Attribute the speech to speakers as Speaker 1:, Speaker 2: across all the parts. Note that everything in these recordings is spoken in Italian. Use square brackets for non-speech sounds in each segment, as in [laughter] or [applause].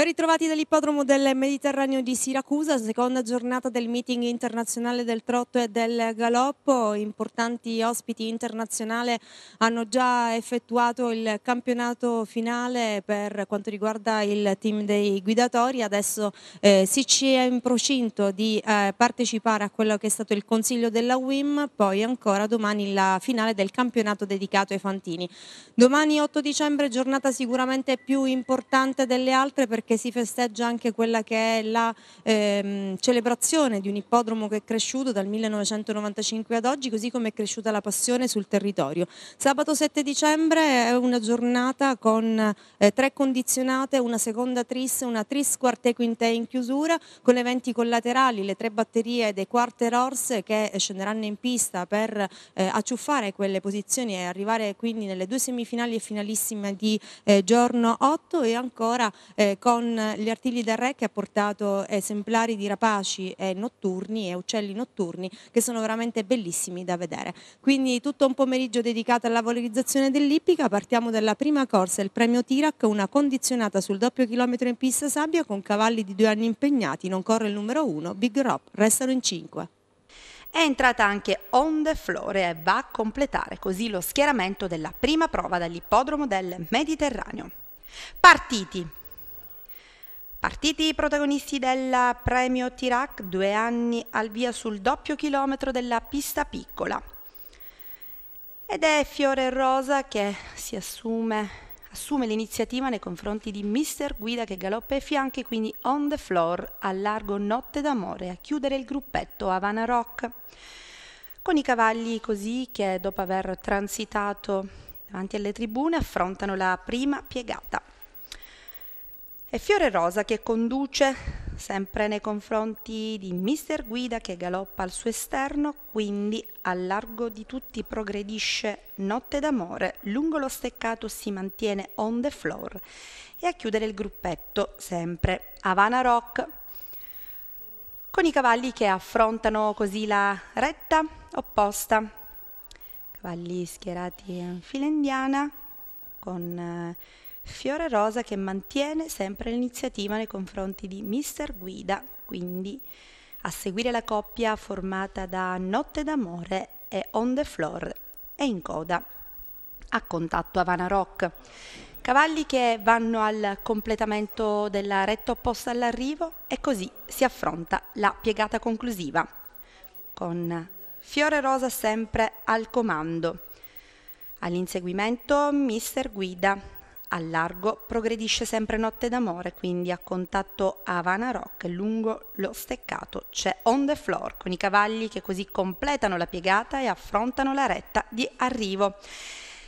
Speaker 1: Ben ritrovati dall'ippodromo del Mediterraneo di Siracusa, seconda giornata del meeting internazionale del trotto e del galoppo. Importanti ospiti internazionali hanno già effettuato il campionato finale per quanto riguarda il team dei guidatori. Adesso eh, si ci è in procinto di eh, partecipare a quello che è stato il consiglio della WIM, poi ancora domani la finale del campionato dedicato ai Fantini. Domani 8 dicembre giornata sicuramente più importante delle altre perché perché si festeggia anche quella che è la ehm, celebrazione di un ippodromo che è cresciuto dal 1995 ad oggi, così come è cresciuta la passione sul territorio. Sabato 7 dicembre è una giornata con eh, tre condizionate, una seconda tris, una tris quartet quinte in chiusura, con eventi collaterali, le tre batterie dei quarter horse che scenderanno in pista per eh, acciuffare quelle posizioni e arrivare quindi nelle due semifinali e finalissime di eh, giorno 8 e ancora eh, con con gli artigli del re che ha portato esemplari di rapaci e notturni e uccelli notturni che sono veramente bellissimi da vedere. Quindi tutto un pomeriggio dedicato alla valorizzazione dell'ippica, partiamo dalla prima corsa, il premio Tirac, una condizionata sul doppio chilometro in pista sabbia con cavalli di due anni impegnati, non corre il numero uno, Big Rob, restano in cinque. È entrata anche On the Floor e va a completare così lo schieramento della prima prova dall'ippodromo del Mediterraneo. Partiti Partiti i protagonisti del premio Tirac, due anni al via sul doppio chilometro della pista piccola. Ed è Fiore Rosa che si assume, assume l'iniziativa nei confronti di Mister Guida che galoppa ai fianchi, quindi on the floor, al largo Notte d'Amore, a chiudere il gruppetto Havana Rock. Con i cavalli così che dopo aver transitato davanti alle tribune affrontano la prima piegata e Fiore Rosa che conduce sempre nei confronti di Mister Guida che galoppa al suo esterno, quindi a largo di tutti progredisce Notte d'amore, lungo lo steccato si mantiene on the floor e a chiudere il gruppetto sempre Havana Rock con i cavalli che affrontano così la retta opposta. Cavalli schierati in fila indiana con eh, fiore rosa che mantiene sempre l'iniziativa nei confronti di Mister Guida, quindi a seguire la coppia formata da Notte d'amore e On the Floor è in coda a contatto Havana Rock. Cavalli che vanno al completamento della retta opposta all'arrivo e così si affronta la piegata conclusiva con Fiore Rosa sempre al comando. All'inseguimento Mister Guida al largo progredisce sempre Notte d'amore, quindi a contatto Havana Rock lungo lo steccato c'è On the Floor con i cavalli che così completano la piegata e affrontano la retta di arrivo.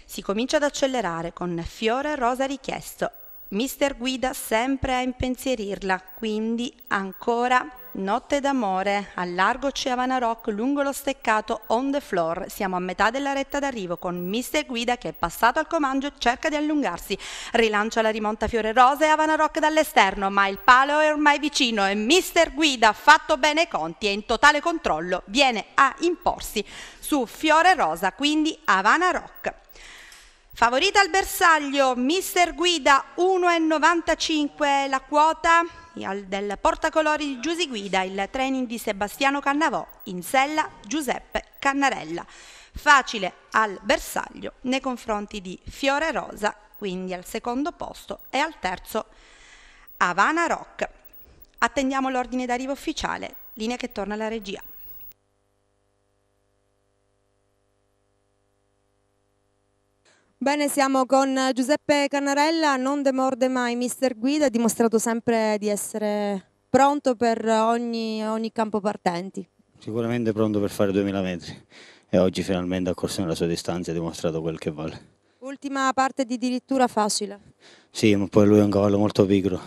Speaker 1: Si comincia ad accelerare con Fiore Rosa richiesto. Mister Guida sempre a impensierirla, quindi ancora Notte d'amore, al largo Ciavana Rock, lungo lo steccato, on the floor. Siamo a metà della retta d'arrivo con Mister Guida che è passato al comando cerca di allungarsi. Rilancia la rimonta Fiore Rosa e Havana Rock dall'esterno, ma il palo è ormai vicino e Mister Guida ha fatto bene i conti e in totale controllo viene a imporsi su Fiore Rosa, quindi Havana Rock. Favorita al bersaglio, Mister Guida 1,95 la quota del portacolori di Giusy Guida il training di Sebastiano Cannavò in sella Giuseppe Cannarella. Facile al bersaglio nei confronti di Fiore Rosa, quindi al secondo posto e al terzo Havana Rock. Attendiamo l'ordine d'arrivo ufficiale, linea che torna alla regia. Bene, siamo con Giuseppe Canarella, non demorde mai mister guida, ha dimostrato sempre di essere pronto per ogni, ogni campo partenti.
Speaker 2: Sicuramente pronto per fare 2000 metri e oggi finalmente ha corso nella sua distanza e ha dimostrato quel che vale.
Speaker 1: Ultima parte di dirittura facile.
Speaker 2: Sì, ma poi lui è un cavallo molto pigro,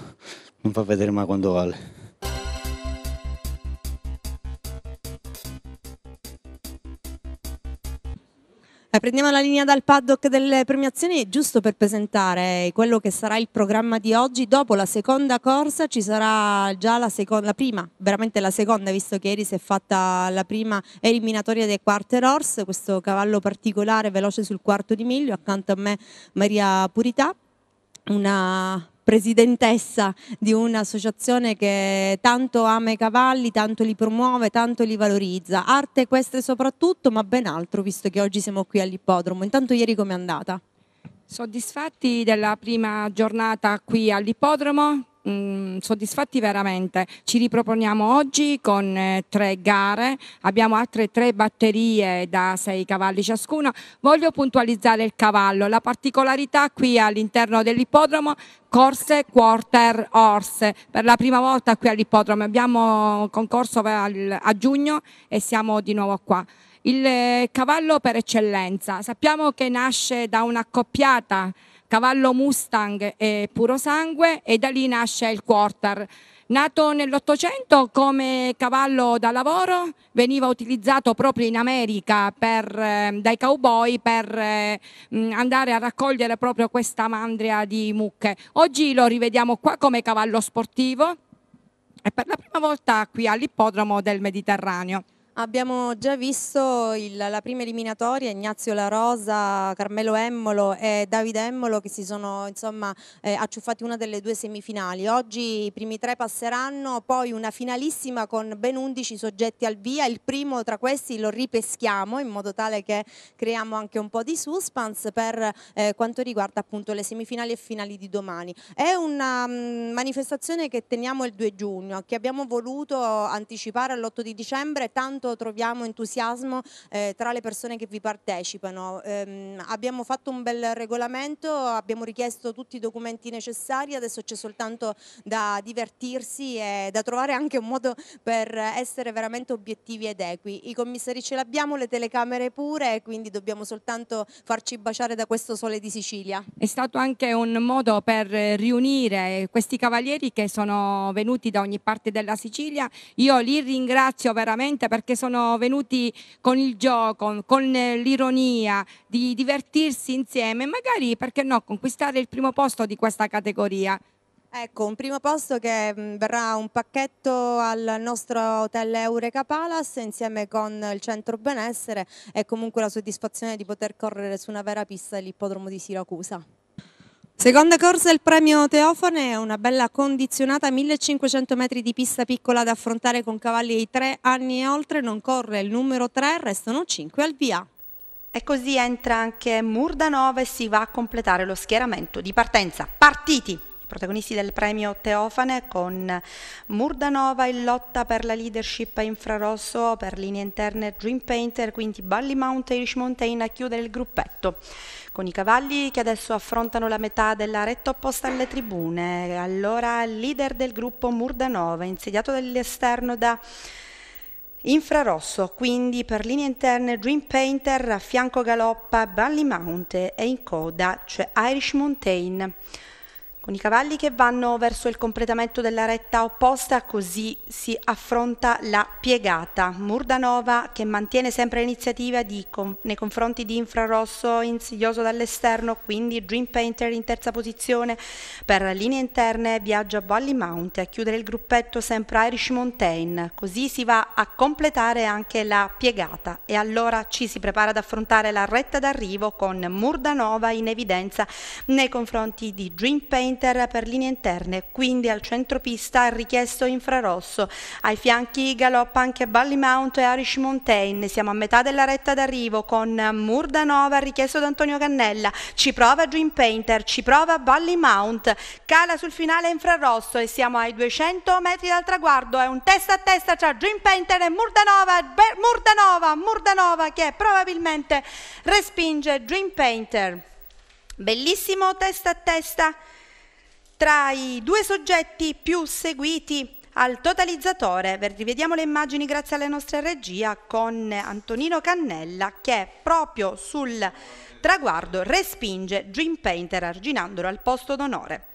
Speaker 2: non fa vedere mai quanto vale.
Speaker 1: Prendiamo la linea dal paddock delle premiazioni giusto per presentare quello che sarà il programma di oggi. Dopo la seconda corsa ci sarà già la, seconda, la prima, veramente la seconda, visto che ieri si è fatta la prima eliminatoria dei quarter horse, questo cavallo particolare veloce sul quarto di miglio, accanto a me Maria Purità. Una presidentessa di un'associazione che tanto ama i cavalli, tanto li promuove, tanto li valorizza. Arte questa soprattutto, ma ben altro, visto che oggi siamo qui all'ippodromo. Intanto ieri com'è andata?
Speaker 3: Soddisfatti della prima giornata qui all'ippodromo, mh, mm, soddisfatti veramente. Ci riproponiamo oggi con eh, tre gare, abbiamo altre tre batterie da sei cavalli ciascuna. Voglio puntualizzare il cavallo, la particolarità qui all'interno dell'ippodromo corse quarter horse. Per la prima volta qui all'ippodromo abbiamo concorso a giugno e siamo di nuovo qua. Il eh, cavallo per eccellenza, sappiamo che nasce da un'accoppiata cavallo Mustang e puro sangue e da lì nasce il quarter. Nato nell'Ottocento come cavallo da lavoro, veniva utilizzato proprio in America per, eh, dai cowboy per eh, andare a raccogliere proprio questa mandria di mucche. Oggi lo rivediamo qua come cavallo sportivo e per la prima volta qui all'ippodromo del Mediterraneo.
Speaker 1: Abbiamo già visto il, la prima eliminatoria, Ignazio La Rosa, Carmelo Emmolo e Davide Emmolo che si sono insomma, eh, acciuffati una delle due semifinali. Oggi i primi tre passeranno, poi una finalissima con ben 11 soggetti al via. Il primo tra questi lo ripeschiamo in modo tale che creiamo anche un po' di suspense per eh, quanto riguarda appunto le semifinali e finali di domani. È una mh, mm, manifestazione che teniamo il 2 giugno, che abbiamo voluto anticipare all'8 di dicembre, tanto quanto troviamo entusiasmo eh, tra le persone che vi partecipano. Eh, abbiamo fatto un bel regolamento, abbiamo richiesto tutti i documenti necessari, adesso c'è soltanto da divertirsi e da trovare anche un modo per essere veramente obiettivi ed equi. I commissari ce l'abbiamo, le telecamere pure, quindi dobbiamo soltanto farci baciare da questo sole di Sicilia.
Speaker 3: È stato anche un modo per riunire questi cavalieri che sono venuti da ogni parte della Sicilia. Io li ringrazio veramente perché sono venuti con il gioco, con eh, l'ironia, di divertirsi insieme, magari perché no, conquistare il primo posto di questa categoria. Ecco, un primo
Speaker 1: posto che mm, verrà un pacchetto al nostro hotel Eureka Palace insieme con il centro benessere e comunque la soddisfazione di poter correre su una vera pista dell'ippodromo di Siracusa. Seconda corsa il premio Teofane, una bella condizionata 1500 metri di pista piccola da affrontare con cavalli di 3 anni e oltre, non corre il numero 3, restano 5 al via. E così entra anche Murdanova e si va a completare lo schieramento di partenza. Partiti! protagonisti del premio Teofane con Murdanova in lotta per la leadership a infrarosso, per linee interne Dream Painter, quindi Bally Mountain e Irish Mountain a chiudere il gruppetto con i cavalli che adesso affrontano la metà della retta opposta alle tribune. Allora il leader del gruppo Murdanova, insediato dall'esterno da Infrarosso, quindi per linee interne Dream Painter, a fianco galoppa Bally Mount e in coda c'è Irish Mountain con i cavalli che vanno verso il completamento della retta opposta, così si affronta la piegata. Murdanova che mantiene sempre l'iniziativa con, nei confronti di Infrarosso insidioso dall'esterno, quindi Dream Painter in terza posizione. Per linee interne viaggia Valley Mount a chiudere il gruppetto sempre Irish Mountain, così si va a completare anche la piegata e allora ci si prepara ad affrontare la retta d'arrivo con Murdanova in evidenza nei confronti di Dream Painter in terra per linee interne, quindi al centropista è richiesto infrarosso. Ai fianchi galoppa anche Bally Mount e Irish Mountain. Siamo a metà della retta d'arrivo con Murdanova richiesto da Antonio Cannella. Ci prova Dream Painter, ci prova Bally Mount. Cala sul finale infrarosso e siamo ai 200 metri dal traguardo. È un testa a testa tra Dream Painter e Murdanova. Be Murdanova, Murdanova che probabilmente respinge Dream Painter. Bellissimo testa a testa tra i due soggetti più seguiti al totalizzatore. Rivediamo le immagini grazie alla nostra regia con Antonino Cannella che proprio sul traguardo respinge Dream Painter arginandolo al posto d'onore.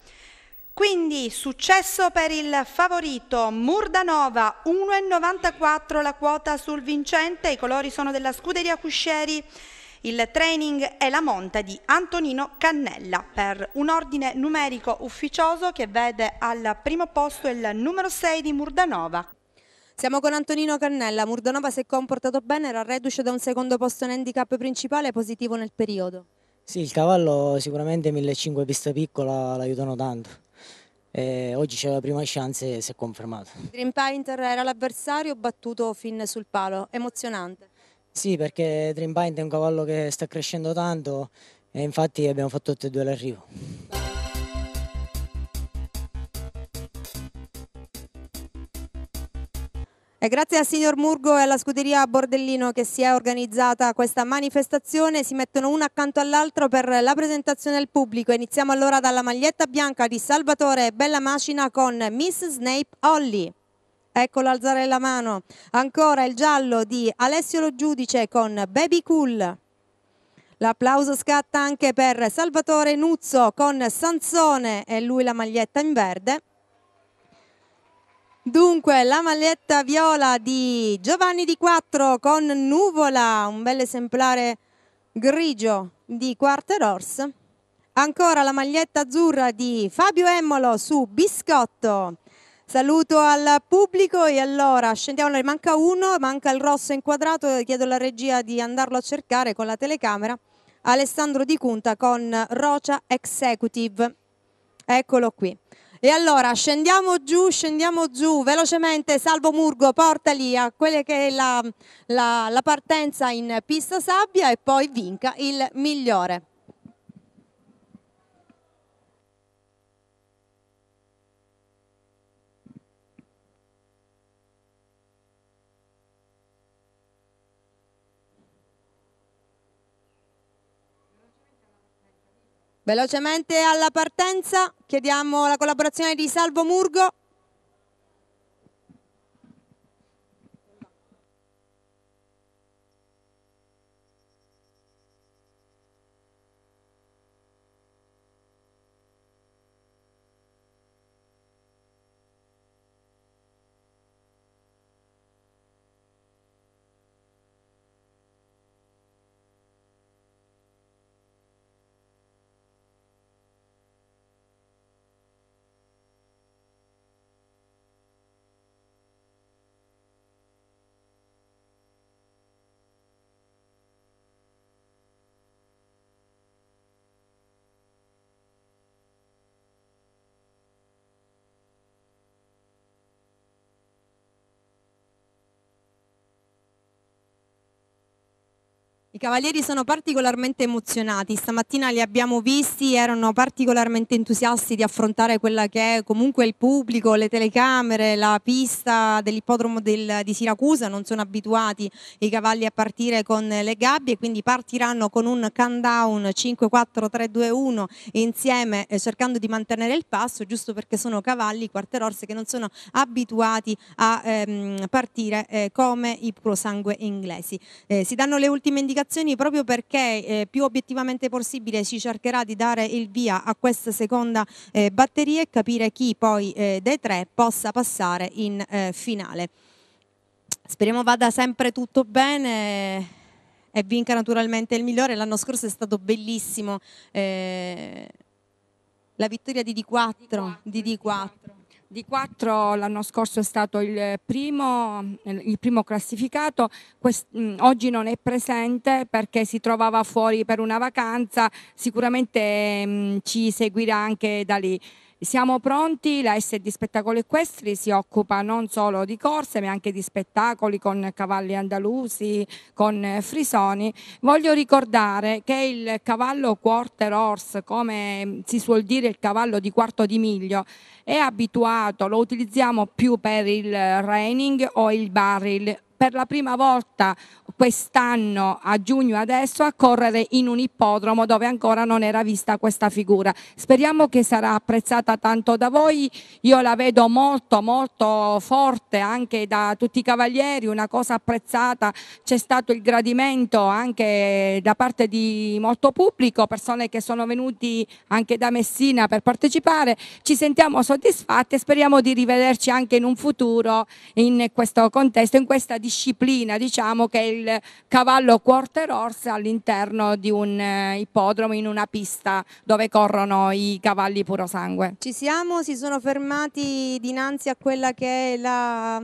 Speaker 1: Quindi successo per il favorito Murdanova 1,94 la quota sul vincente, i colori sono della scuderia Cuscieri il training è la monta di Antonino Cannella per un ordine numerico ufficioso che vede al primo posto il numero 6 di Murdanova. Siamo con Antonino Cannella, Murdanova si è comportato bene, era reduce da un secondo posto in handicap principale positivo nel periodo.
Speaker 2: Sì, il cavallo sicuramente 1.500 pista piccola l'aiutano tanto. E oggi c'è la prima chance e si è confermato.
Speaker 1: Green Painter era l'avversario battuto fin sul palo, emozionante.
Speaker 2: Sì, perché Dreambind è un cavallo che sta crescendo tanto e infatti abbiamo fatto tutti e due l'arrivo.
Speaker 1: E grazie al signor Murgo e alla scuderia Bordellino che si è organizzata questa manifestazione, si mettono uno accanto all'altro per la presentazione al pubblico. Iniziamo allora dalla maglietta bianca di Salvatore Bella Macina con Miss Snape Olli. Eccolo alzare la mano. Ancora il giallo di Alessio Lo Giudice con Baby Cool. L'applauso scatta anche per Salvatore Nuzzo con Sansone e lui la maglietta in verde. Dunque la maglietta viola di Giovanni di Quattro con Nuvola, un bel esemplare grigio di Quarter Horse. Ancora la maglietta azzurra di Fabio Emmolo su Biscotto. Saluto al pubblico e allora scendiamo, ne manca uno, manca il rosso inquadrato, chiedo alla regia di andarlo a cercare con la telecamera. Alessandro Di Cunta con Rocha Executive, eccolo qui. E allora scendiamo giù, scendiamo giù, velocemente Salvo Murgo, portali a quella che è la, la, la partenza in pista sabbia e poi vinca il migliore. Velocemente alla partenza chiediamo la collaborazione di Salvo Murgo. cavalieri sono particolarmente emozionati, stamattina li abbiamo visti, erano particolarmente entusiasti di affrontare quella che è comunque il pubblico, le telecamere, la pista dell'ippodromo del, di Siracusa, non sono abituati i cavalli a partire con le gabbie, quindi partiranno con un countdown 5-4-3-2-1 insieme eh, cercando di mantenere il passo, giusto perché sono cavalli quarter horse che non sono abituati a ehm, partire eh, come i prosangue inglesi. Eh, si danno le ultime indicazioni associazioni proprio perché eh, più obiettivamente possibile si cercherà di dare il via a questa seconda eh, batteria e capire chi poi eh, dei tre possa passare in eh, finale. Speriamo vada sempre tutto bene e vinca naturalmente il migliore. L'anno scorso è stato bellissimo
Speaker 3: eh, la vittoria di D4, di D4. D4 l'anno scorso è stato il primo, eh, il primo classificato, Quest, oggi non è presente perché si trovava fuori per una vacanza, sicuramente mh, ci seguirà anche da lì. Siamo pronti, la SD Spettacoli Equestri si occupa non solo di corse ma anche di spettacoli con cavalli andalusi, con eh, frisoni. Voglio ricordare che il cavallo quarter horse, come mm, si suol dire il cavallo di quarto di miglio, è abituato, lo utilizziamo più per il eh, reining o il barrel per la prima volta quest'anno a giugno adesso a correre in un ippodromo dove ancora non era vista questa figura. Speriamo che sarà apprezzata tanto da voi, io la vedo molto molto forte anche da tutti i cavalieri, una cosa apprezzata, c'è stato il gradimento anche da parte di molto pubblico, persone che sono venuti anche da Messina per partecipare, ci sentiamo soddisfatti e speriamo di rivederci anche in un futuro in questo contesto, in questa disciplina disciplina diciamo, che è il cavallo quarter horse all'interno di un eh, ippodromo in una pista dove corrono i cavalli purosangue.
Speaker 1: Ci siamo, si sono fermati dinanzi a quella che è la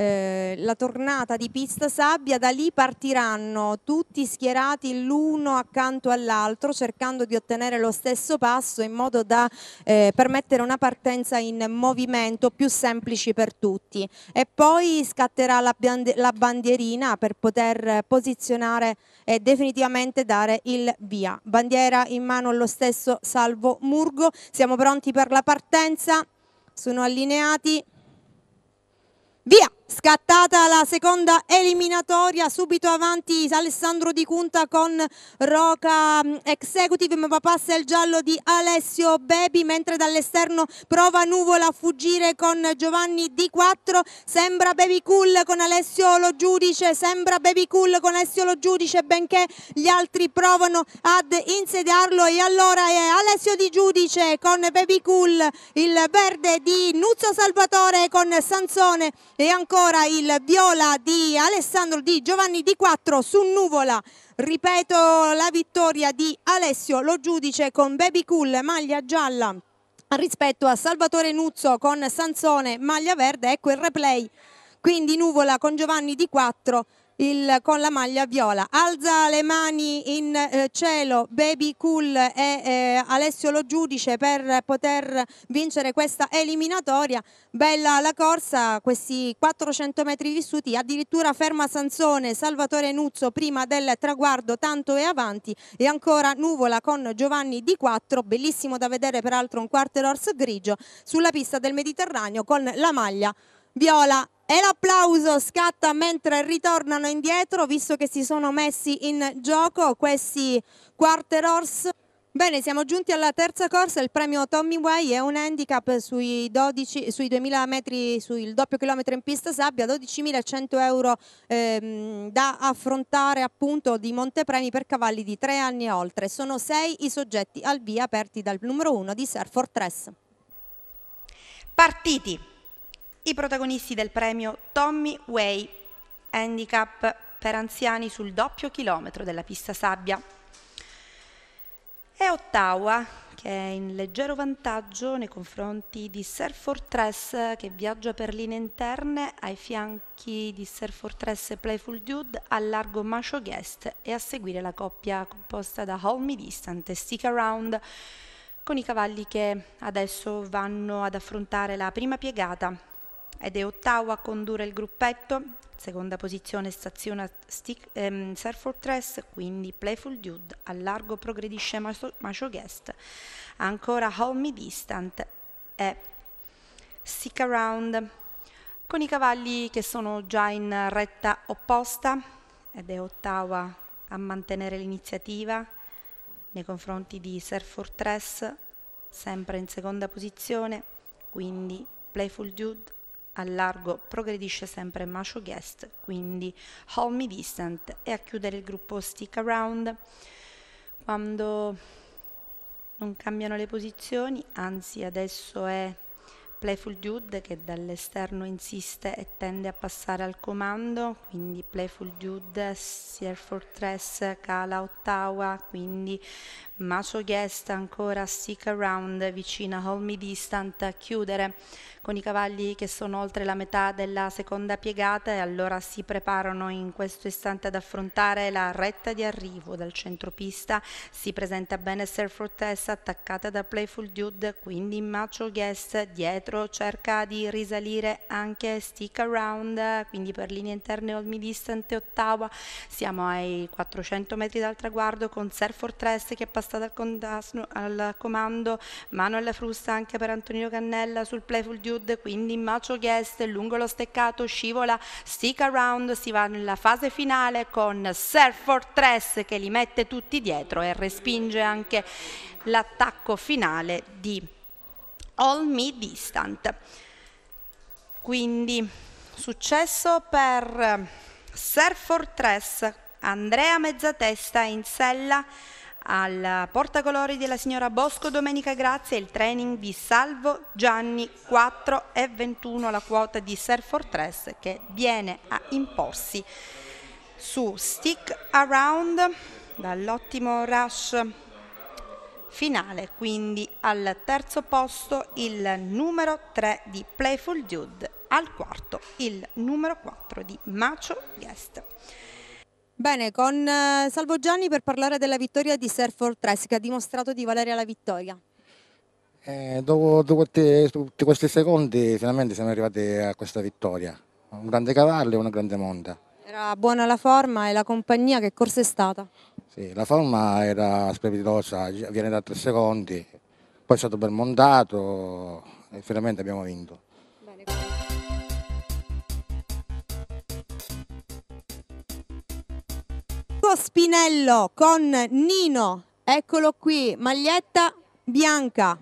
Speaker 1: eh, la tornata di pista sabbia, da lì partiranno tutti schierati l'uno accanto all'altro cercando di ottenere lo stesso passo in modo da eh, permettere una partenza in movimento più semplici per tutti e poi scatterà la, la bandierina per poter posizionare e definitivamente dare il via. Bandiera in mano allo stesso Salvo Murgo, siamo pronti per la partenza, sono allineati, via! Scattata la seconda eliminatoria, subito avanti Alessandro Di Cunta con Roca mm, Executive, ma passa il giallo di Alessio Bebi, mentre dall'esterno prova Nuvola a fuggire con Giovanni Di 4, sembra Baby Cool con Alessio Lo Giudice, sembra Baby Cool con Alessio Lo Giudice, benché gli altri provano ad insediarlo e allora è Alessio Di Giudice con Baby Cool, il verde di Nuzzo Salvatore con Sansone e ancora ancora il viola di Alessandro Di Giovanni Di 4 su Nuvola ripeto la vittoria di Alessio Lo Giudice con Baby Cool maglia gialla rispetto a Salvatore Nuzzo con Sansone maglia verde ecco il replay quindi Nuvola con Giovanni Di 4 il, con la maglia viola. Alza le mani in eh, cielo Baby Cool e eh, Alessio Lo Giudice per poter vincere questa eliminatoria. Bella la corsa, questi 400 metri vissuti, addirittura ferma Sansone, Salvatore Nuzzo prima del traguardo, tanto è avanti e ancora Nuvola con Giovanni Di Quattro, bellissimo da vedere peraltro un quarter horse grigio sulla pista del Mediterraneo con la maglia Viola e l'applauso scatta mentre ritornano indietro visto che si sono messi in gioco questi quarter horse. Bene, siamo giunti alla terza corsa, il premio Tommy Way è un handicap sui, 12, sui 2000 metri, sul doppio chilometro in pista sabbia, 12.100 euro ehm, da affrontare appunto di montepremi per cavalli di tre anni e oltre. Sono sei i soggetti al via aperti dal numero uno di Surf Fortress. Partiti! i protagonisti del premio Tommy Way, handicap per anziani sul doppio chilometro della pista sabbia. E Ottawa, che è in leggero vantaggio nei confronti di Surf Fortress che viaggia per linee interne ai fianchi di Surf Fortress e Playful Dude a largo Macho Guest e a seguire la coppia composta da Hold Me Distant e Stick Around con i cavalli che adesso vanno ad affrontare la prima piegata ed è ottavo a condurre il gruppetto, seconda posizione staziona Stick, ehm, Fortress, quindi Playful Dude, al largo progredisce Macho, Guest, ancora Home Distant e Stick Around, con i cavalli che sono già in retta opposta ed è ottava a mantenere l'iniziativa nei confronti di Surf Fortress, sempre in seconda posizione, quindi Playful Dude al largo progredisce sempre Masho Guest, quindi Hold Me Distant e a chiudere il gruppo Stick Around. Quando non cambiano le posizioni, anzi adesso è Playful Dude che dall'esterno insiste e tende a passare al comando, quindi Playful Dude, Sear Fortress, Cala Ottawa, quindi Maso Guest ancora stick around vicina Hold Me Distant a chiudere con i cavalli che sono oltre la metà della seconda piegata e allora si preparano in questo istante ad affrontare la retta di arrivo dal centropista si presenta bene Sir attaccata da Playful Dude quindi Macho Guest dietro cerca di risalire anche stick around quindi per linee interne Hold Distant e Ottawa siamo ai 400 metri dal traguardo con Sir che è passato stata al, con, al comando, mano alla frusta anche per Antonino Cannella sul playful dude, quindi macio chieste, lungo lo steccato, scivola, stick around, si va nella fase finale con Surf Fortress che li mette tutti dietro e respinge anche l'attacco finale di All Me Distant. Quindi successo per Surf Fortress, Andrea Mezzatesta in sella al portacolori della signora Bosco Domenica Grazia il training di Salvo Gianni 4 e 21 la quota di Surf Fortress che viene a imporsi su Stick Around dall'ottimo rush finale quindi al terzo posto il numero 3 di Playful Dude al quarto il numero 4 di Macho Guest Bene, con eh, Salvo Gianni per parlare della vittoria di Surf Fortress che ha dimostrato di valere la vittoria.
Speaker 2: Eh, dopo, dopo te, tutti questi secondi finalmente siamo arrivati a questa vittoria. Un grande cavallo e una grande monta.
Speaker 1: Era buona la forma e la compagnia, che corsa è stata?
Speaker 2: Sì, la forma era strepitosa, viene da tre secondi, poi è stato ben montato e finalmente abbiamo vinto.
Speaker 1: Marco Spinello con Nino, eccolo qui, maglietta bianca.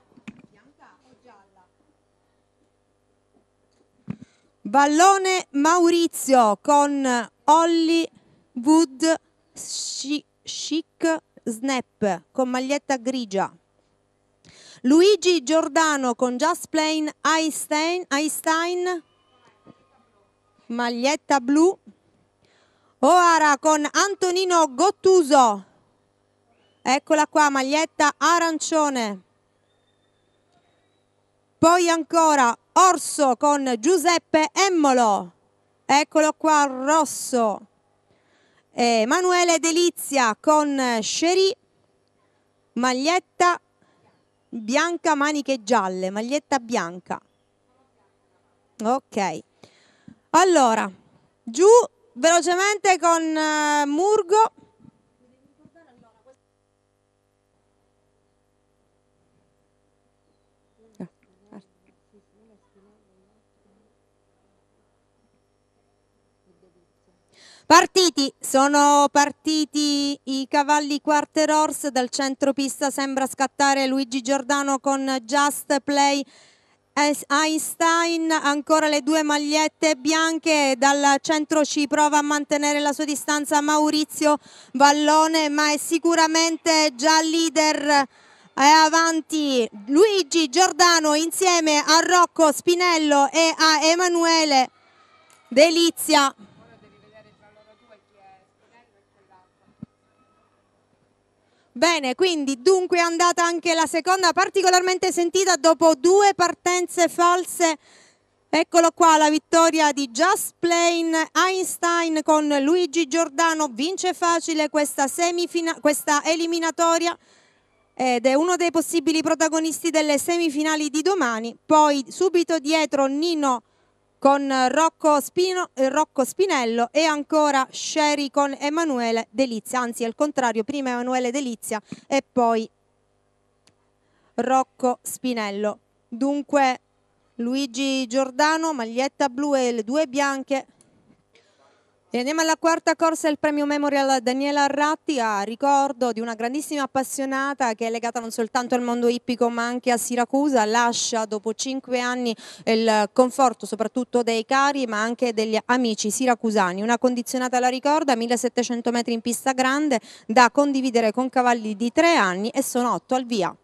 Speaker 1: Vallone Maurizio con Hollywood Chic Snap con maglietta grigia. Luigi Giordano con Just Plain Einstein, Einstein maglietta blu. Oara con Antonino Gottuso. Eccola qua, maglietta arancione. Poi ancora Orso con Giuseppe Emmolo. Eccolo qua, rosso. Emanuele Delizia con Sherry. Maglietta bianca, maniche gialle. Maglietta bianca. Ok. Allora, giù velocemente con uh, Murgo. Partiti, sono partiti i cavalli quarter horse dal centro pista, sembra scattare Luigi Giordano con Just Play Einstein, ancora le due magliette bianche, dal centro ci prova a mantenere la sua distanza Maurizio Vallone, ma è sicuramente già leader è avanti Luigi Giordano insieme a Rocco Spinello e a Emanuele Delizia. Bene, quindi dunque è andata anche la seconda particolarmente sentita dopo due partenze false. Eccolo qua la vittoria di Just Plain Einstein con Luigi Giordano, vince facile questa, questa eliminatoria ed è uno dei possibili protagonisti delle semifinali di domani. Poi subito dietro Nino con Rocco, Spino, eh, Rocco, Spinello e ancora Sherry con Emanuele Delizia, anzi al contrario, prima Emanuele Delizia e poi Rocco Spinello. Dunque Luigi Giordano, maglietta blu e le due bianche, e andiamo alla quarta corsa del premio Memorial Daniela Arratti a ricordo di una grandissima appassionata che è legata non soltanto al mondo ippico ma anche a Siracusa, lascia dopo cinque anni il conforto soprattutto dei cari ma anche degli amici siracusani, una condizionata la ricorda, 1700 metri in pista grande da condividere con cavalli di tre anni e sono otto al via.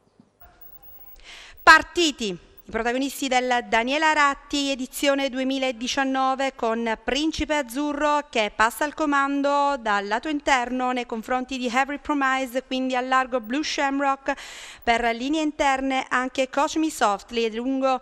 Speaker 1: Partiti! I protagonisti del Daniela Ratti edizione 2019 con Principe Azzurro che passa il comando dal lato interno nei confronti di Every Promise, quindi al largo Blue Shamrock, per linee interne anche Coach Me Softly lungo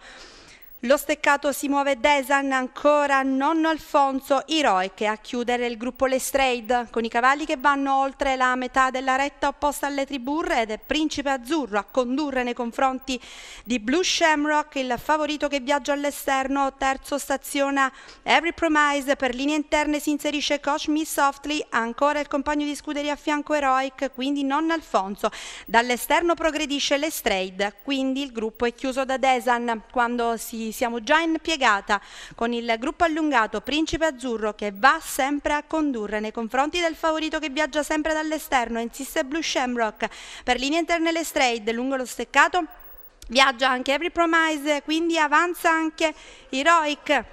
Speaker 1: lo steccato si muove Desan, ancora nonno Alfonso, Iroiche a chiudere il gruppo Lestrade, con i cavalli che vanno oltre la metà della retta opposta alle Triburre ed è Principe Azzurro a condurre nei confronti di Blue Shamrock, il favorito che viaggia all'esterno, terzo staziona Every Promise, per linee interne si inserisce Coach Me Softly, ancora il compagno di scuderia a fianco Heroic, quindi nonno Alfonso. Dall'esterno progredisce Lestrade, quindi il gruppo è chiuso da Desan quando si siamo già impiegata con il gruppo allungato Principe Azzurro che va sempre a condurre nei confronti del favorito che viaggia sempre dall'esterno, insiste Blue Shamrock per linee interne le straight lungo lo steccato, viaggia anche Every Promise, quindi avanza anche Heroic.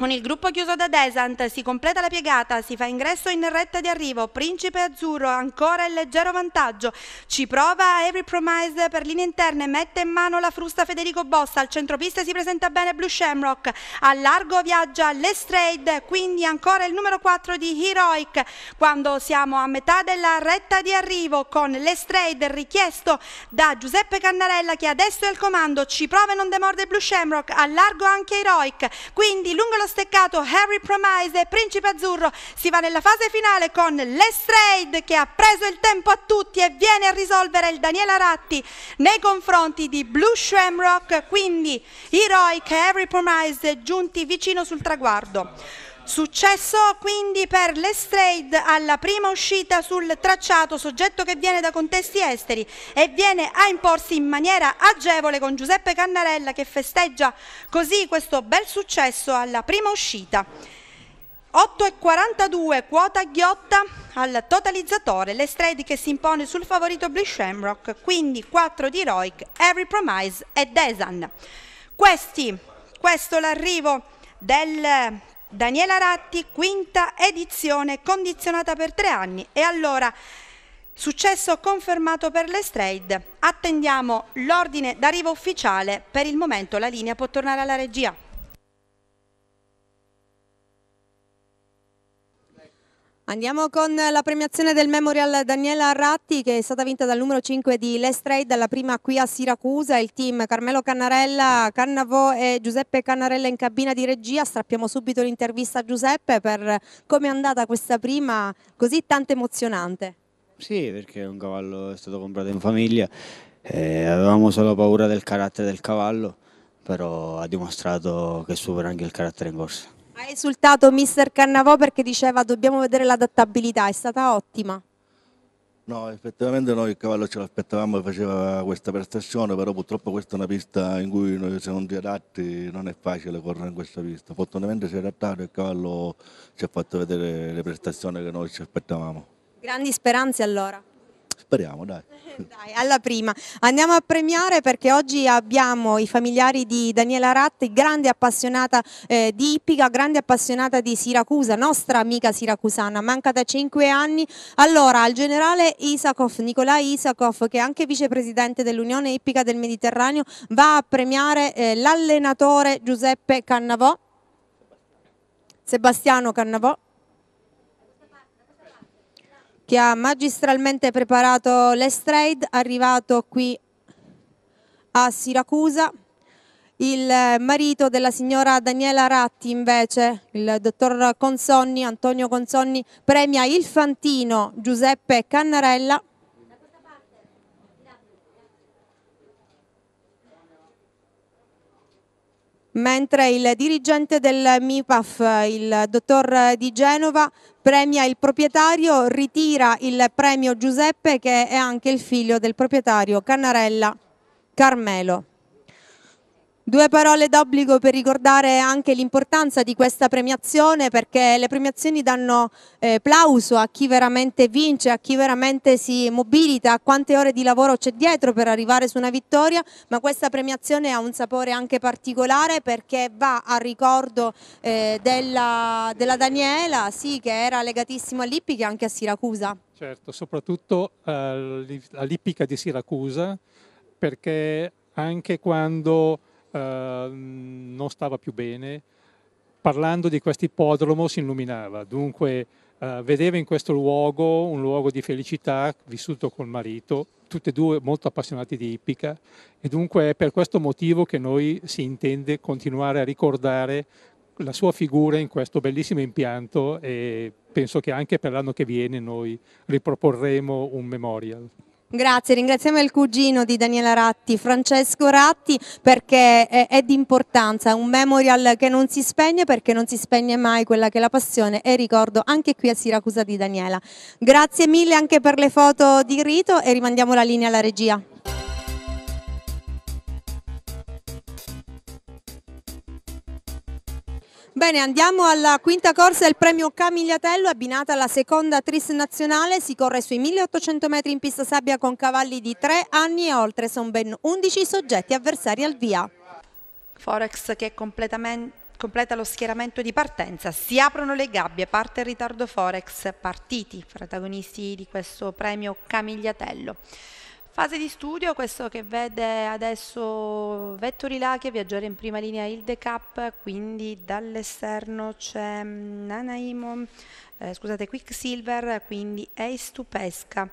Speaker 1: Con il gruppo chiuso da Desant si completa la piegata, si fa ingresso in retta di arrivo, Principe Azzurro ancora il leggero vantaggio, ci prova Every Promise per linee interne, mette in mano la frusta Federico Bossa, al centropista si presenta bene Blue Shamrock, a largo viaggia l'Estrade, quindi ancora il numero 4 di Heroic, quando siamo a metà della retta di arrivo con l'Estrade richiesto da Giuseppe Cannarella che adesso è il comando, ci prova e non demorde Blue Shamrock, a largo anche Heroic, quindi lungo lo steccato Harry Promise e Principe Azzurro. Si va nella fase finale con l'Estrade che ha preso il tempo a tutti e viene a risolvere il Daniela Ratti nei confronti di Blue Shamrock, quindi Heroic e Harry Promise giunti vicino sul traguardo. Successo quindi per l'Estrade alla prima uscita sul tracciato, soggetto che viene da contesti esteri e viene a imporsi in maniera agevole con Giuseppe Cannarella che festeggia così questo bel successo alla prima uscita. 8,42 quota ghiotta al totalizzatore, l'Estrade che si impone sul favorito Blue Shamrock, quindi 4 di Roic, Every Promise e Desan. Questi, questo l'arrivo del Daniela Ratti, quinta edizione condizionata per tre anni e allora successo confermato per l'Estrade. Attendiamo l'ordine d'arrivo ufficiale, per il momento la linea può tornare alla regia. Andiamo con la premiazione del Memorial Daniela Ratti che è stata vinta dal numero 5 di Les Trade, dalla prima qui a Siracusa, il team Carmelo Cannarella, Cannavò e Giuseppe Cannarella in cabina di regia, strappiamo subito l'intervista a Giuseppe per come è andata questa prima così tanto emozionante.
Speaker 2: Sì, perché un cavallo è stato comprato in famiglia, eh, avevamo solo paura del carattere del cavallo, però ha dimostrato che supera anche il carattere in corsa.
Speaker 1: Ha esultato mister Cannavò perché diceva dobbiamo vedere l'adattabilità, è stata ottima.
Speaker 2: No, effettivamente noi il cavallo ce l'aspettavamo e faceva questa prestazione, però purtroppo questa è una pista in cui noi, se non ti adatti non è facile correre in questa pista. Fortunatamente si è adattato e il cavallo ci ha fatto vedere le prestazioni che noi ci
Speaker 1: aspettavamo. Grandi speranze allora speriamo, dai. [laughs] Dai, alla prima. Andiamo a premiare perché oggi abbiamo i familiari di Daniela Ratti, grande appassionata eh, di Ippica, grande appassionata di Siracusa, nostra amica siracusana, manca da cinque anni. Allora, al generale Isakov, Nicolai Isakov, che è anche vicepresidente dell'Unione Ippica del Mediterraneo, va a premiare eh, l'allenatore Giuseppe Cannavò, Sebastiano Cannavò che ha magistralmente preparato l'estrade, arrivato qui a Siracusa. Il eh, marito della signora Daniela Ratti invece, il dottor Consonni, Antonio Consonni, premia il fantino Giuseppe Cannarella mentre il dirigente del MIPAF, il dottor Di Genova, premia il proprietario, ritira il premio Giuseppe che è anche il figlio del proprietario Cannarella Carmelo. Due parole d'obbligo per ricordare anche l'importanza di questa premiazione perché le premiazioni danno eh, plauso a chi veramente vince, a chi veramente si mobilita, a quante ore di lavoro c'è dietro per arrivare su una vittoria, ma questa premiazione ha un sapore anche particolare perché va a ricordo eh, della, della, Daniela, sì, che era legatissimo all'Ippica e anche a Siracusa.
Speaker 2: Certo, soprattutto eh, all'Ippica di Siracusa perché anche quando Ehm, non stava più bene, parlando di questo ippodromo si illuminava, dunque uh, vedeva in questo luogo un luogo di felicità vissuto col marito, tutti e due molto appassionati di ippica e dunque è per questo motivo che noi si intende continuare a ricordare la sua figura in questo bellissimo impianto e penso che anche per l'anno che viene noi riproporremo un memorial.
Speaker 1: Grazie, ringraziamo il cugino di Daniela Ratti, Francesco Ratti, perché è, è di importanza, un memorial che non si spegne perché non si spegne mai quella che è la passione e ricordo anche qui a Siracusa di Daniela. Grazie mille anche per le foto di Rito e rimandiamo la linea alla regia. Bene, andiamo alla quinta corsa del premio Camigliatello, abbinata alla seconda tris nazionale, si corre sui 1800 metri in pista sabbia con cavalli di 3 anni e oltre, sono ben 11 soggetti avversari al via. Forex che completa lo schieramento di partenza, si aprono le gabbie, parte il ritardo Forex, partiti protagonisti di questo premio Camigliatello. Fase di studio, questo che vede adesso Vettori Lache, viaggiare in prima linea il decap, quindi dall'esterno c'è mm, Nanaimo, eh, scusate, Quicksilver, quindi Ace to Pesca,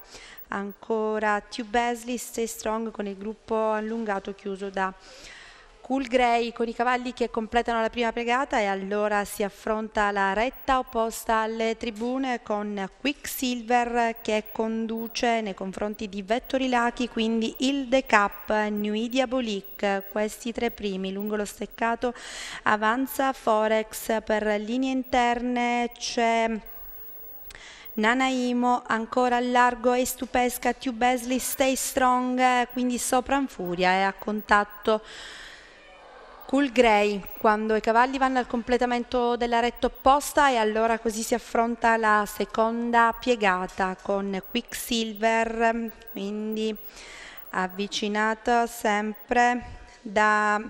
Speaker 1: ancora Tube Besley, Stay Strong con il gruppo allungato chiuso da Cool Grey con i cavalli che completano la prima pregata e allora si affronta la retta opposta alle tribune con Quicksilver che conduce nei confronti di Vettori Lachi, quindi il The Cup, Nui Diabolique, questi tre primi, lungo lo steccato avanza Forex per linee interne, c'è... Nanaimo ancora al largo e stupesca, Tube Besley stay strong, quindi sopra Anfuria è a contatto Cool Grey, quando i cavalli vanno al completamento della retta opposta e allora così si affronta la seconda piegata con Quicksilver, quindi avvicinata sempre da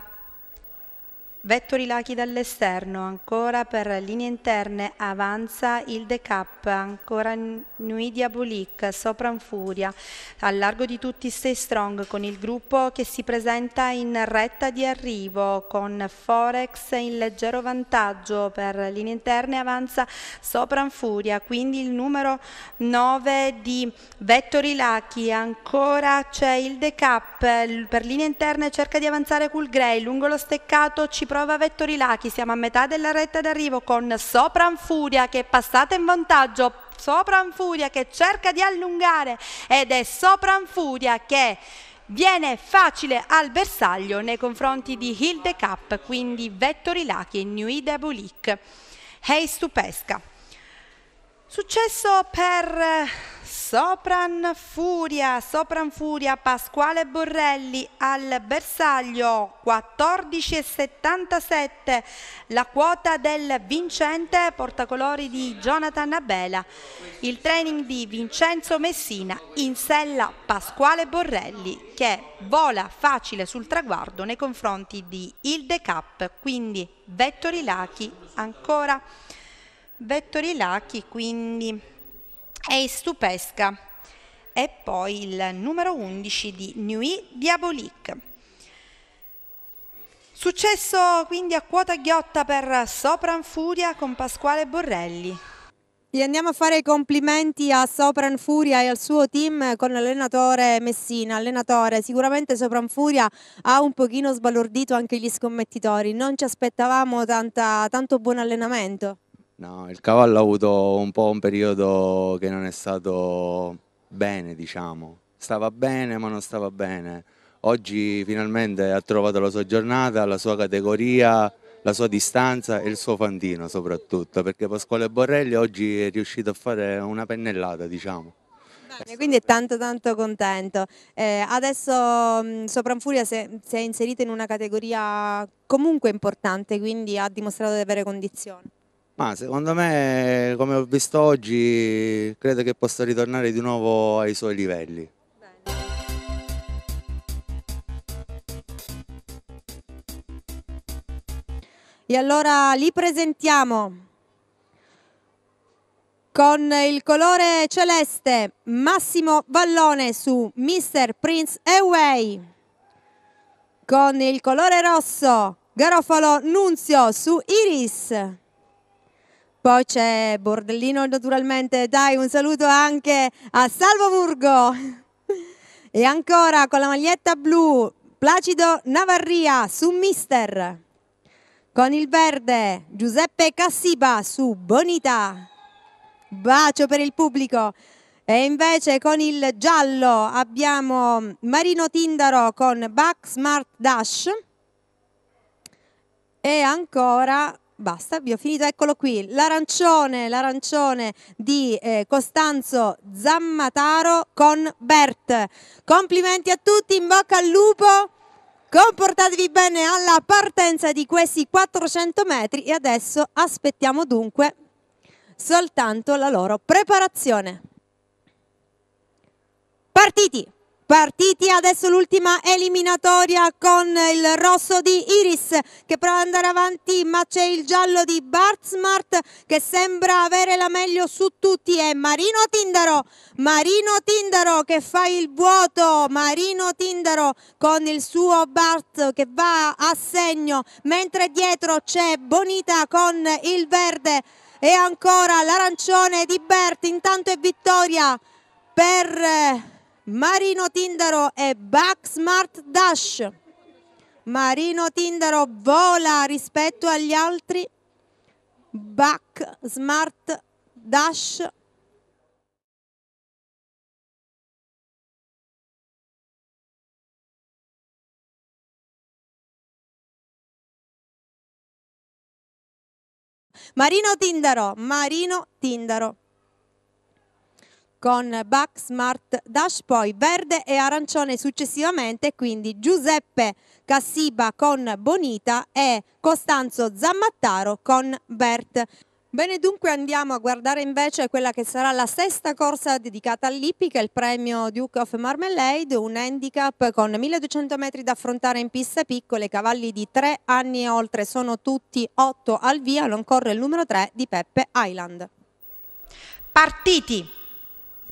Speaker 1: Vettori Lachi dall'esterno, ancora per linee interne avanza il decap, ancora Nuidia Bulic sopra Anfuria, al largo di tutti Stay Strong con il gruppo che si presenta in retta di arrivo con Forex in leggero vantaggio per linee interne avanza sopra Anfuria, quindi il numero 9 di Vettori Lachi, ancora c'è il decap, per linee interne cerca di avanzare Cool Grey, lungo lo steccato ci prova prova Vettori Lachi, siamo a metà della retta d'arrivo con Sopran Furia che è passata in vantaggio, Sopran Furia che cerca di allungare ed è Sopran Furia che viene facile al bersaglio nei confronti di Hilde Cup, quindi Vettori Lachi e Nuida Bulik. Hey Stupesca. Successo per eh, Sopran Furia, Sopran Furia, Pasquale Borrelli al bersaglio 14,77, la quota del vincente portacolori di Jonathan Abela, il training di Vincenzo Messina in sella Pasquale Borrelli che vola facile sul traguardo nei confronti di Hilde Cap, quindi Vettori Lachi ancora Vettori Lachi quindi e Stupesca e poi il numero 11 di Nui Diabolique. Successo quindi a quota ghiotta per Sopran Furia con Pasquale Borrelli. Gli andiamo a fare i complimenti a Sopran Furia e al suo team con l'allenatore Messina. Allenatore, sicuramente Sopran Furia ha un pochino sbalordito anche gli scommettitori. Non ci aspettavamo tanta, tanto buon allenamento.
Speaker 2: No, il cavallo ha avuto un po' un periodo che non è stato bene, diciamo. Stava bene, ma non stava bene. Oggi finalmente ha trovato la sua giornata, la sua categoria, la sua distanza e il suo fantino soprattutto, perché Pasquale Borrelli oggi è riuscito a fare una pennellata, diciamo.
Speaker 1: Bene, quindi è tanto tanto contento. Eh, adesso mh, mm, Sopranfuria si si è inserito in una categoria comunque importante, quindi ha dimostrato di avere condizioni.
Speaker 2: Ma secondo me, come ho visto oggi, credo che possa ritornare di nuovo ai suoi livelli.
Speaker 1: E allora li presentiamo con il colore celeste Massimo Vallone su Mr. Prince Away, con il colore rosso Garofalo Nunzio su Iris. Poi c'è Bordellino naturalmente, dai un saluto anche a Salvo Murgo. E ancora con la maglietta blu Placido Navarria su Mister. Con il verde Giuseppe Cassiba su Bonita. Bacio per il pubblico. E invece con il giallo abbiamo Marino Tindaro con Back Smart Dash. E ancora basta, vi ho finito, eccolo qui, l'arancione, l'arancione di eh, Costanzo Zammataro con Bert. Complimenti a tutti, in bocca al lupo, comportatevi bene alla partenza di questi 400 metri e adesso aspettiamo dunque soltanto la loro preparazione. Partiti! partiti. Adesso l'ultima eliminatoria con il rosso di Iris che prova ad andare avanti ma c'è il giallo di Bart Smart che sembra avere la meglio su tutti e Marino Tindaro, Marino Tindaro che fa il vuoto, Marino Tindaro con il suo Bart che va a segno mentre dietro c'è Bonita con il verde e ancora l'arancione di Bert, intanto è vittoria per eh, Marino Tindaro e Back Smart Dash. Marino Tindaro vola rispetto agli altri. Back Smart Dash. Marino Tindaro, Marino Tindaro con Back Smart Dash, poi verde e arancione successivamente, quindi Giuseppe Cassiba con Bonita e Costanzo Zammattaro con Bert. Bene, dunque andiamo a guardare invece quella che sarà la sesta corsa dedicata all'Ippica, il premio Duke of Marmalade, un handicap con 1200 metri da affrontare in pista piccole, cavalli di tre anni e oltre, sono tutti otto al via, non corre il numero 3 di Peppe Island. Partiti!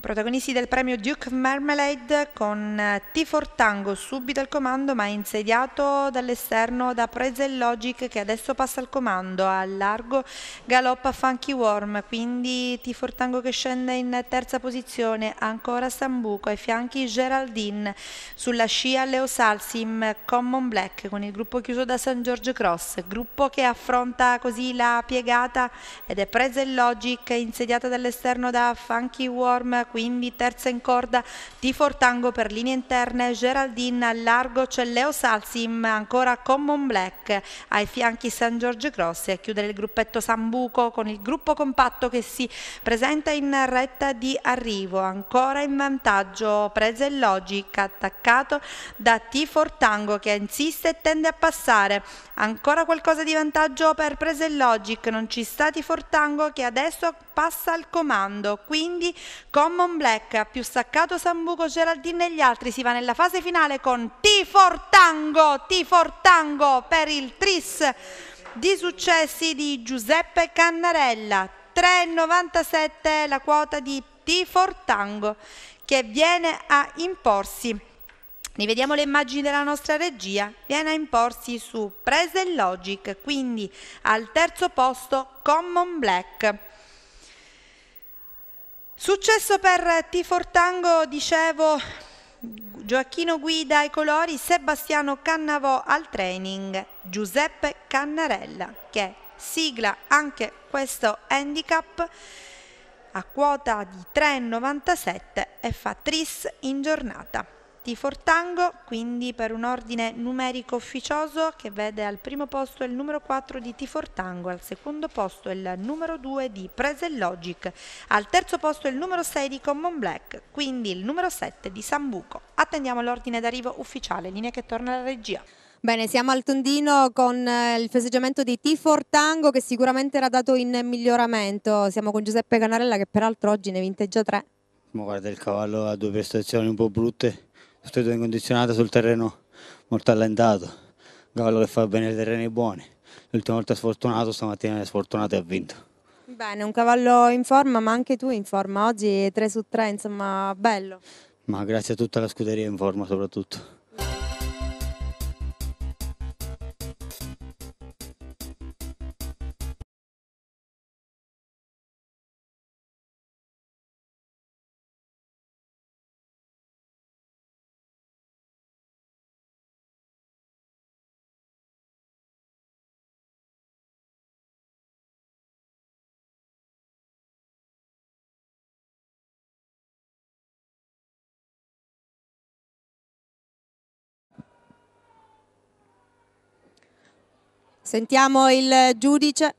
Speaker 1: Protagonisti del premio Duke of Marmalade con eh, T for Tango subito al comando ma insediato dall'esterno da Prezel Logic che adesso passa al comando a largo galoppa Funky Worm quindi T for Tango che scende in terza posizione ancora Sambuco ai fianchi Geraldine sulla scia Leo Salsim Common Black con il gruppo chiuso da San Giorgio Cross gruppo che affronta così la piegata ed è Prezel Logic insediata dall'esterno da Funky Worm quindi terza in corda di Fortango per linee interne Geraldine largo c'è Leo Salsim ancora Common Black ai fianchi San Giorgio Cross e a chiudere il gruppetto Sambuco con il gruppo compatto che si presenta in retta di arrivo ancora in vantaggio Prese Logic attaccato da T Fortango che insiste e tende a passare ancora qualcosa di vantaggio per Prese Logic non ci sta T Fortango che adesso passa al comando, quindi Common Black più staccato Sambuco Geraldine e gli altri si va nella fase finale con T Fortango, T Fortango per il tris di successi di Giuseppe Cannarella, 3,97 la quota di T Fortango che viene a imporsi. Rivediamo le immagini della nostra regia, viene a imporsi su Present Logic, quindi al terzo posto Common Black. Successo per Tifortango, dicevo, Gioacchino guida ai colori, Sebastiano Cannavò al training, Giuseppe Cannarella che sigla anche questo handicap a quota di 3,97 e fa tris in giornata di Fortango, quindi per un ordine numerico ufficioso che vede al primo posto il numero 4 di T Fortango, al secondo posto il numero 2 di Logic, al terzo posto il numero 6 di Common Black, quindi il numero 7 di Sambuco. Attendiamo l'ordine d'arrivo ufficiale, linea che torna alla regia. Bene, siamo al Tondino con eh, il festeggiamento di T Fortango che sicuramente era dato in miglioramento. Siamo con Giuseppe Canarella che peraltro oggi ne vinteggia tre.
Speaker 2: guarda il cavallo ha due prestazioni un po' brutte soprattutto incondizionata sul terreno molto allentato. un cavallo che fa bene i terreni buoni. L'ultima volta sfortunato, stamattina è sfortunato e ha vinto.
Speaker 1: Bene, un cavallo in forma, ma anche tu in forma. Oggi 3 su 3, insomma, bello.
Speaker 2: Ma grazie a tutta la scuderia in forma soprattutto.
Speaker 1: Sentiamo il giudice.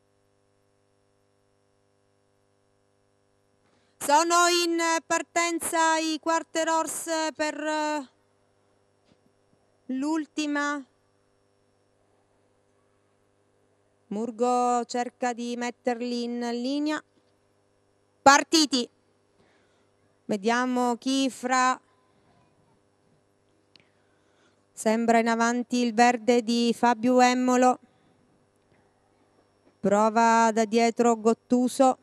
Speaker 1: Sono in partenza i quarter horse per eh, l'ultima. Murgo cerca di metterli in linea. Partiti. Vediamo chi fra... Sembra in avanti il verde di Fabio Emmolo prova da dietro Gottuso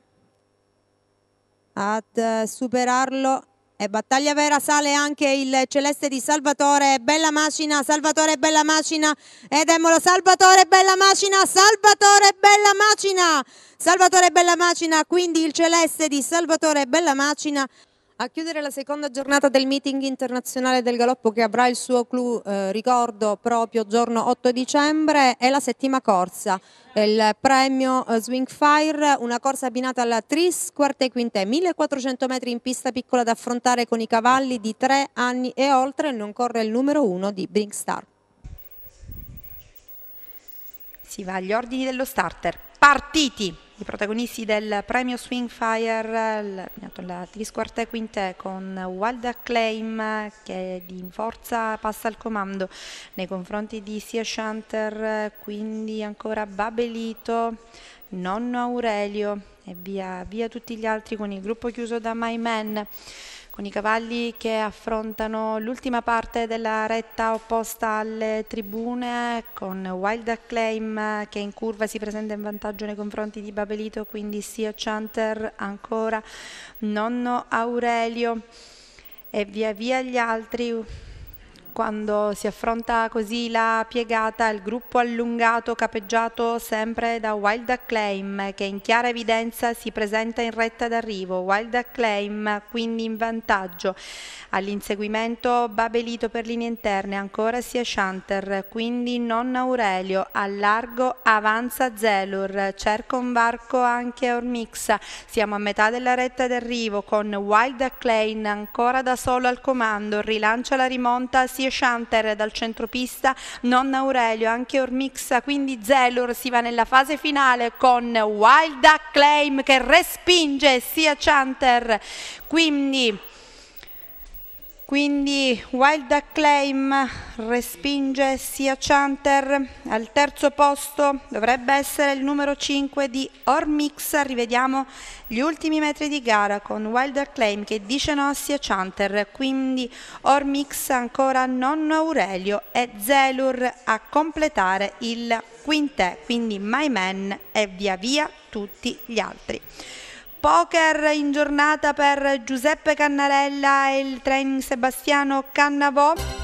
Speaker 1: a eh, superarlo e battaglia vera sale anche il celeste di Salvatore, bella macina, Salvatore bella macina ed Emmolo Salvatore bella macina, Salvatore bella macina, Salvatore bella macina, quindi il celeste di Salvatore bella macina. A chiudere la seconda giornata del meeting internazionale del Galoppo che avrà il suo clou, eh, ricordo, proprio giorno 8 dicembre è la settima corsa, il premio eh, Swing Fire, una corsa abbinata alla Tris quarta e Quintet, 1400 metri in pista piccola da affrontare con i cavalli di tre anni e oltre, non corre il numero uno di Brinkstar. Si va agli ordini dello starter, partiti! i protagonisti del premio Swing Fire, la Tris Quartet Quintet con Wild Acclaim che di forza passa al comando nei confronti di Sia Shunter, quindi ancora Babelito, Nonno Aurelio e via, via tutti gli altri con il gruppo chiuso da My Man con i cavalli che affrontano l'ultima parte della retta opposta alle tribune con Wild Acclaim eh, che in curva si presenta in vantaggio nei confronti di Babelito quindi Sio Chanter ancora nonno Aurelio e via via gli altri quando si affronta così la piegata, il gruppo allungato capeggiato sempre da Wild Acclaim che in chiara evidenza si presenta in retta d'arrivo, Wild Acclaim quindi in vantaggio, all'inseguimento Babelito per linee interne, ancora sia Shunter, quindi non Aurelio, al largo avanza Zelur, cerca un varco anche Ormixa, siamo a metà della retta d'arrivo con Wild Acclaim ancora da solo al comando, rilancia la rimonta, si Mattia Shanter dal centropista, Nonna Aurelio, anche Ormixa, quindi Zelor si va nella fase finale con Wild Acclaim che respinge sia Chanter. Quindi quindi Wild Acclaim respinge sia Chanter al terzo posto, dovrebbe essere il numero 5 di Ormix, rivediamo gli ultimi metri di gara con Wild Acclaim che dice no a sia Chanter, quindi Ormix ancora nonno Aurelio e Zelur a completare il quintè, quindi My Man e via via tutti gli altri poker in giornata per Giuseppe Cannarella e il training Sebastiano Cannavò.